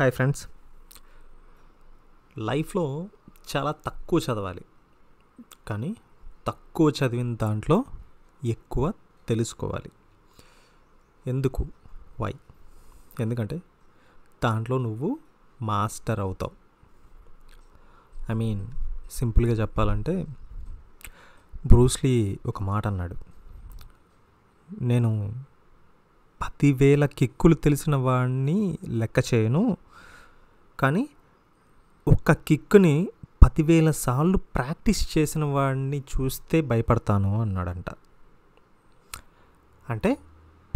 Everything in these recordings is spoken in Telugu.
హాయ్ ఫ్రెండ్స్ లైఫ్లో చాలా తక్కువ చదవాలి కానీ తక్కువ చదివిన దాంట్లో ఎక్కువ తెలుసుకోవాలి ఎందుకు వై ఎందుకంటే దాంట్లో నువ్వు మాస్టర్ అవుతావు ఐ మీన్ సింపుల్గా చెప్పాలంటే బ్రూస్లీ ఒక మాట అన్నాడు నేను పదివేల కిక్కులు తెలిసిన వాడిని లెక్క చేయను కానీ ఒక్క కిక్కుని పదివేల సార్లు ప్రాక్టీస్ చేసిన వాడిని చూస్తే భయపడతాను అన్నాడంట అంటే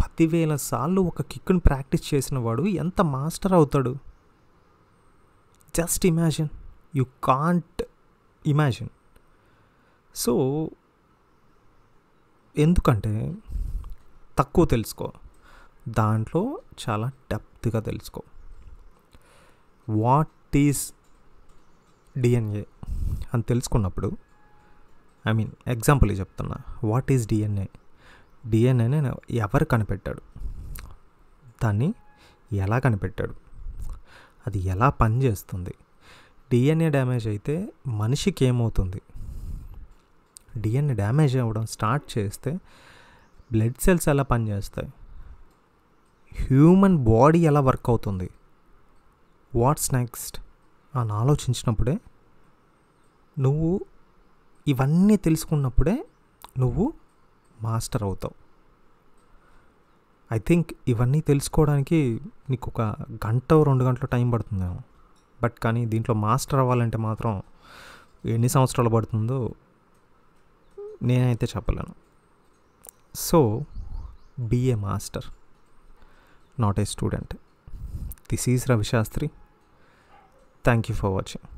పదివేల సార్లు ఒక కిక్కుని ప్రాక్టీస్ చేసిన వాడు ఎంత మాస్టర్ అవుతాడు just imagine you can't imagine so ఎందుకంటే తక్కువ తెలుసుకో దాంట్లో చాలా డెప్త్గా తెలుసుకో వాట్ ఈస్ డిఎన్ఏ అని తెలుసుకున్నప్పుడు ఐ మీన్ ఎగ్జాంపుల్ చెప్తున్నా వాట్ ఈజ్ డిఎన్ఏ డిఎన్ఏ నేను ఎవరు కనిపెట్టాడు దాన్ని ఎలా కనిపెట్టాడు అది ఎలా పనిచేస్తుంది డిఎన్ఏ డ్యామేజ్ అయితే మనిషికి ఏమవుతుంది డిఎన్ఏ డ్యామేజ్ అవ్వడం స్టార్ట్ చేస్తే బ్లడ్ సెల్స్ ఎలా పనిచేస్తాయి హ్యూమన్ బాడీ ఎలా వర్క్ అవుతుంది వాట్స్ నెక్స్ట్ అని ఆలోచించినప్పుడే నువ్వు ఇవన్నీ తెలుసుకున్నప్పుడే నువ్వు మాస్టర్ అవుతావు ఐ థింక్ ఇవన్నీ తెలుసుకోవడానికి నీకు ఒక గంట రెండు గంటలు టైం పడుతుందేమో బట్ కానీ దీంట్లో మాస్టర్ అవ్వాలంటే మాత్రం ఎన్ని సంవత్సరాలు పడుతుందో నేనైతే చెప్పలేను so BA master not a student this is Ravi Shastri thank you for watching